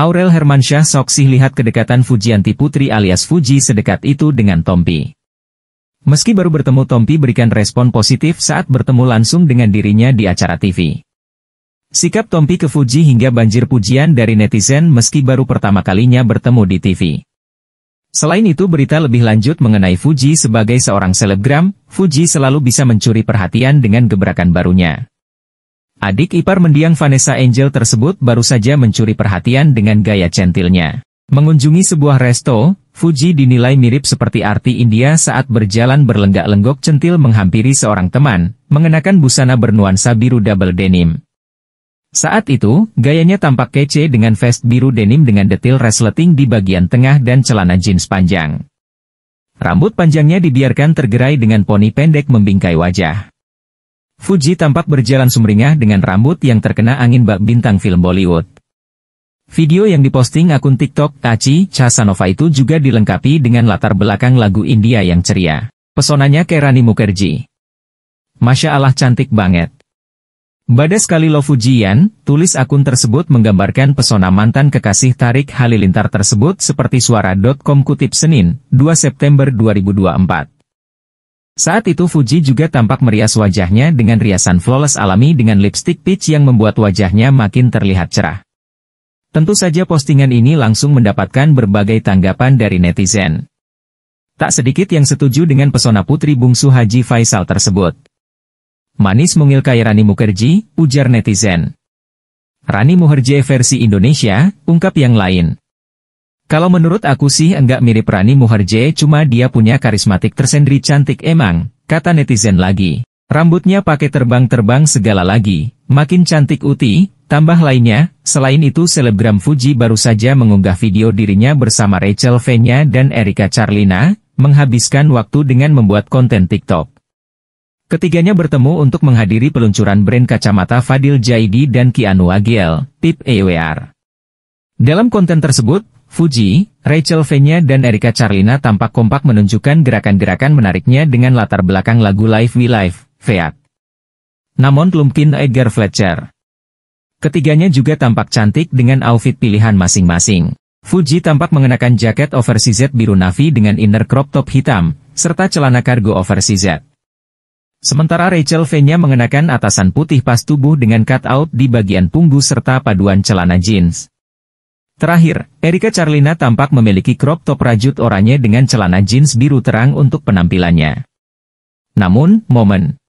Aurel Hermansyah Soksih lihat kedekatan Fujianti Putri alias Fuji sedekat itu dengan Tompi. Meski baru bertemu Tompi berikan respon positif saat bertemu langsung dengan dirinya di acara TV. Sikap Tompi ke Fuji hingga banjir pujian dari netizen meski baru pertama kalinya bertemu di TV. Selain itu berita lebih lanjut mengenai Fuji sebagai seorang selebgram, Fuji selalu bisa mencuri perhatian dengan gebrakan barunya. Adik ipar mendiang Vanessa Angel tersebut baru saja mencuri perhatian dengan gaya centilnya. Mengunjungi sebuah resto, Fuji dinilai mirip seperti arti India saat berjalan berlenggak-lenggok centil menghampiri seorang teman, mengenakan busana bernuansa biru double denim. Saat itu, gayanya tampak kece dengan vest biru denim dengan detil resleting di bagian tengah dan celana jeans panjang. Rambut panjangnya dibiarkan tergerai dengan poni pendek membingkai wajah. Fuji tampak berjalan sumringah dengan rambut yang terkena angin bak bintang film Bollywood. Video yang diposting akun TikTok Tachi Chasanova itu juga dilengkapi dengan latar belakang lagu India yang ceria. Pesonanya Kerani Mukherjee. Masya Allah cantik banget. Bada sekali lo Fujian, tulis akun tersebut menggambarkan pesona mantan kekasih Tarik Halilintar tersebut seperti suara.com kutip Senin, 2 September 2024. Saat itu Fuji juga tampak merias wajahnya dengan riasan flawless alami dengan lipstick peach yang membuat wajahnya makin terlihat cerah. Tentu saja postingan ini langsung mendapatkan berbagai tanggapan dari netizen. Tak sedikit yang setuju dengan pesona putri bungsu Haji Faisal tersebut. Manis mungil kaya Rani Mukerji, ujar netizen. Rani Muherje versi Indonesia, ungkap yang lain. Kalau menurut aku sih enggak mirip Rani Muharje cuma dia punya karismatik tersendiri cantik emang, kata netizen lagi. Rambutnya pakai terbang-terbang segala lagi, makin cantik Uti, tambah lainnya, selain itu selebgram Fuji baru saja mengunggah video dirinya bersama Rachel Venya dan Erika Charlina, menghabiskan waktu dengan membuat konten TikTok. Ketiganya bertemu untuk menghadiri peluncuran brand kacamata Fadil Jaidi dan Kianu Agiel, Pip EWR. Dalam konten tersebut, Fuji, Rachel Venya dan Erika Charlina tampak kompak menunjukkan gerakan-gerakan menariknya dengan latar belakang lagu Live We Live, Fiat. Namun lumkin Edgar Fletcher. Ketiganya juga tampak cantik dengan outfit pilihan masing-masing. Fuji tampak mengenakan jaket oversized biru navy dengan inner crop top hitam, serta celana kargo oversized. Sementara Rachel Venya mengenakan atasan putih pas tubuh dengan cut out di bagian punggung serta paduan celana jeans. Terakhir, Erika Charlina tampak memiliki crop top rajut oranye dengan celana jeans biru terang untuk penampilannya. Namun, momen